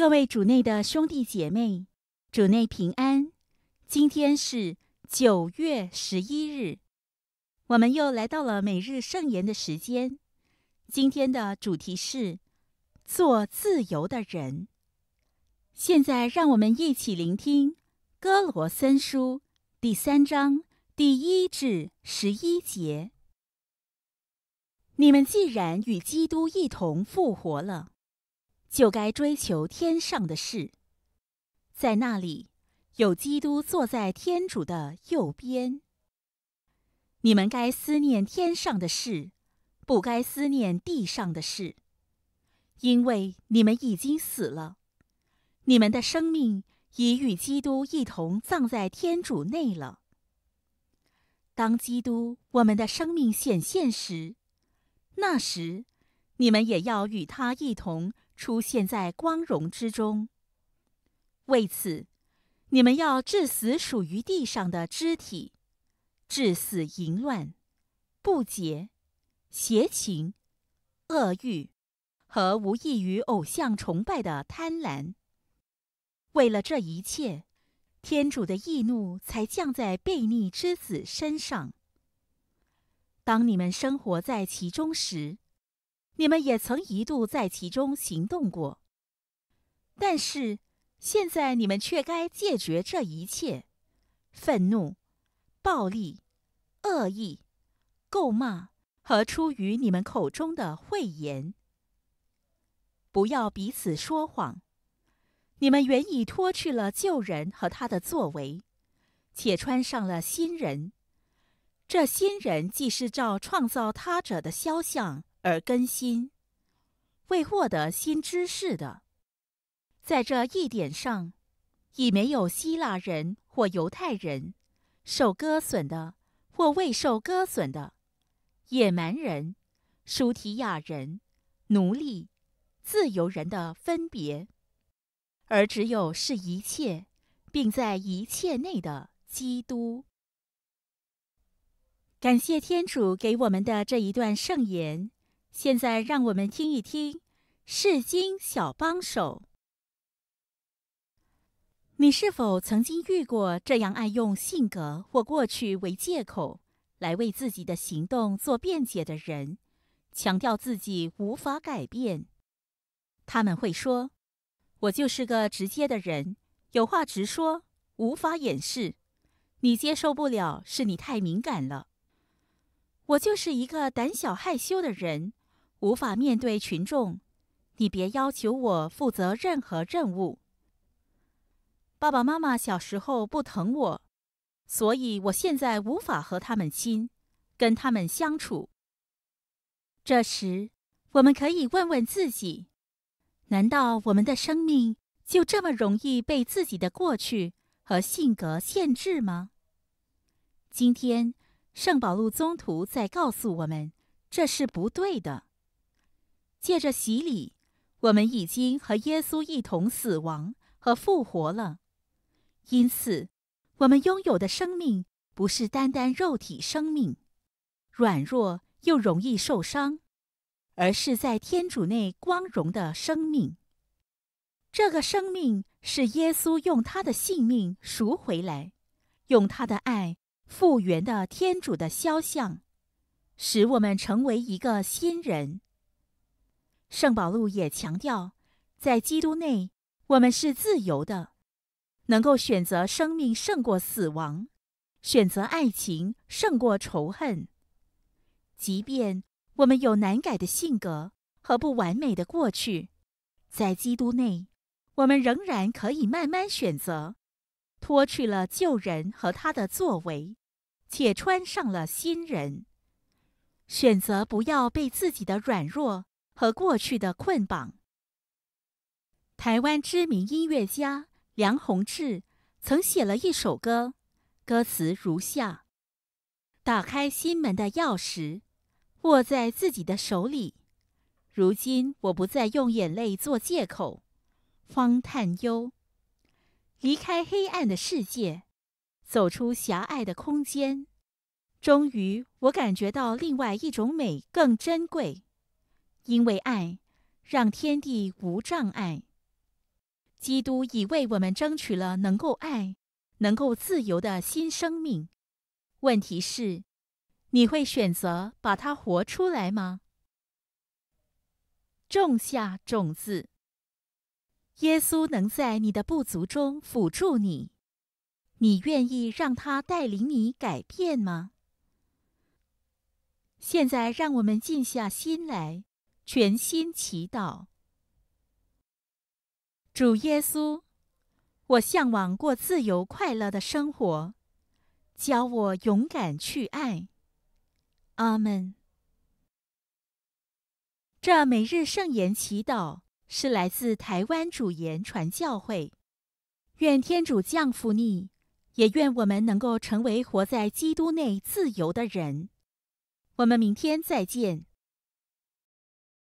各位主内的兄弟姐妹，主内平安。今天是九月十一日，我们又来到了每日圣言的时间。今天的主题是做自由的人。现在，让我们一起聆听《哥罗森书》第三章第一至十一节。你们既然与基督一同复活了，就该追求天上的事，在那里有基督坐在天主的右边。你们该思念天上的事，不该思念地上的事，因为你们已经死了，你们的生命已与基督一同葬在天主内了。当基督我们的生命显现时，那时你们也要与他一同。出现在光荣之中。为此，你们要致死属于地上的肢体，致死淫乱、不洁、邪情、恶欲和无异于偶像崇拜的贪婪。为了这一切，天主的义怒才降在悖逆之子身上。当你们生活在其中时，你们也曾一度在其中行动过，但是现在你们却该戒绝这一切：愤怒、暴力、恶意、咒骂和出于你们口中的谎言。不要彼此说谎。你们原已脱去了旧人和他的作为，且穿上了新人。这新人既是照创造他者的肖像。而更新，为获得新知识的，在这一点上，已没有希腊人或犹太人，受割损的或未受割损的，野蛮人、舒提亚人、奴隶、自由人的分别，而只有是一切，并在一切内的基督。感谢天主给我们的这一段圣言。现在让我们听一听《世经小帮手》。你是否曾经遇过这样爱用性格或过去为借口来为自己的行动做辩解的人？强调自己无法改变，他们会说：“我就是个直接的人，有话直说，无法掩饰。你接受不了，是你太敏感了。”我就是一个胆小害羞的人。无法面对群众，你别要求我负责任何任务。爸爸妈妈小时候不疼我，所以我现在无法和他们亲，跟他们相处。这时，我们可以问问自己：难道我们的生命就这么容易被自己的过去和性格限制吗？今天，圣保禄宗徒在告诉我们，这是不对的。借着洗礼，我们已经和耶稣一同死亡和复活了。因此，我们拥有的生命不是单单肉体生命，软弱又容易受伤，而是在天主内光荣的生命。这个生命是耶稣用他的性命赎回来，用他的爱复原的天主的肖像，使我们成为一个新人。圣保禄也强调，在基督内，我们是自由的，能够选择生命胜过死亡，选择爱情胜过仇恨。即便我们有难改的性格和不完美的过去，在基督内，我们仍然可以慢慢选择，脱去了旧人和他的作为，且穿上了新人，选择不要被自己的软弱。和过去的捆绑。台湾知名音乐家梁鸿志曾写了一首歌，歌词如下：打开心门的钥匙，握在自己的手里。如今我不再用眼泪做借口，方探幽，离开黑暗的世界，走出狭隘的空间。终于，我感觉到另外一种美，更珍贵。因为爱，让天地无障碍。基督已为我们争取了能够爱、能够自由的新生命。问题是：你会选择把它活出来吗？种下种子。耶稣能在你的不足中辅助你。你愿意让他带领你改变吗？现在，让我们静下心来。全心祈祷，主耶稣，我向往过自由快乐的生活，教我勇敢去爱。阿门。这每日圣言祈祷是来自台湾主言传教会，愿天主降福你，也愿我们能够成为活在基督内自由的人。我们明天再见。